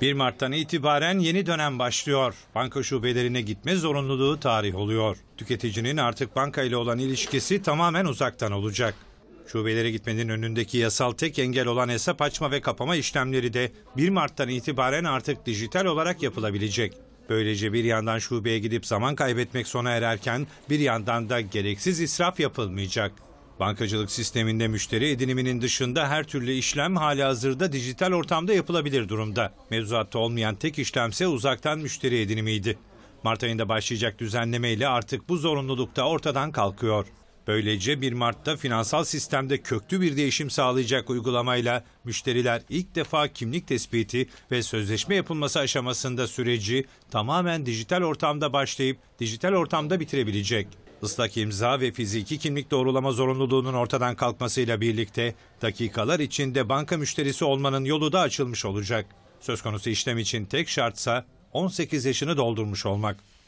1 Mart'tan itibaren yeni dönem başlıyor. Banka şubelerine gitme zorunluluğu tarih oluyor. Tüketicinin artık banka ile olan ilişkisi tamamen uzaktan olacak. Şubelere gitmenin önündeki yasal tek engel olan hesap açma ve kapama işlemleri de 1 Mart'tan itibaren artık dijital olarak yapılabilecek. Böylece bir yandan şubeye gidip zaman kaybetmek sona ererken bir yandan da gereksiz israf yapılmayacak. Bankacılık sisteminde müşteri ediniminin dışında her türlü işlem hali hazırda dijital ortamda yapılabilir durumda. Mevzuatta olmayan tek işlemse uzaktan müşteri edinimiydi. Mart ayında başlayacak düzenleme ile artık bu zorunluluk da ortadan kalkıyor. Böylece 1 Mart'ta finansal sistemde köklü bir değişim sağlayacak uygulamayla müşteriler ilk defa kimlik tespiti ve sözleşme yapılması aşamasında süreci tamamen dijital ortamda başlayıp dijital ortamda bitirebilecek. Islak imza ve fiziki kimlik doğrulama zorunluluğunun ortadan kalkmasıyla birlikte dakikalar içinde banka müşterisi olmanın yolu da açılmış olacak. Söz konusu işlem için tek şartsa 18 yaşını doldurmuş olmak.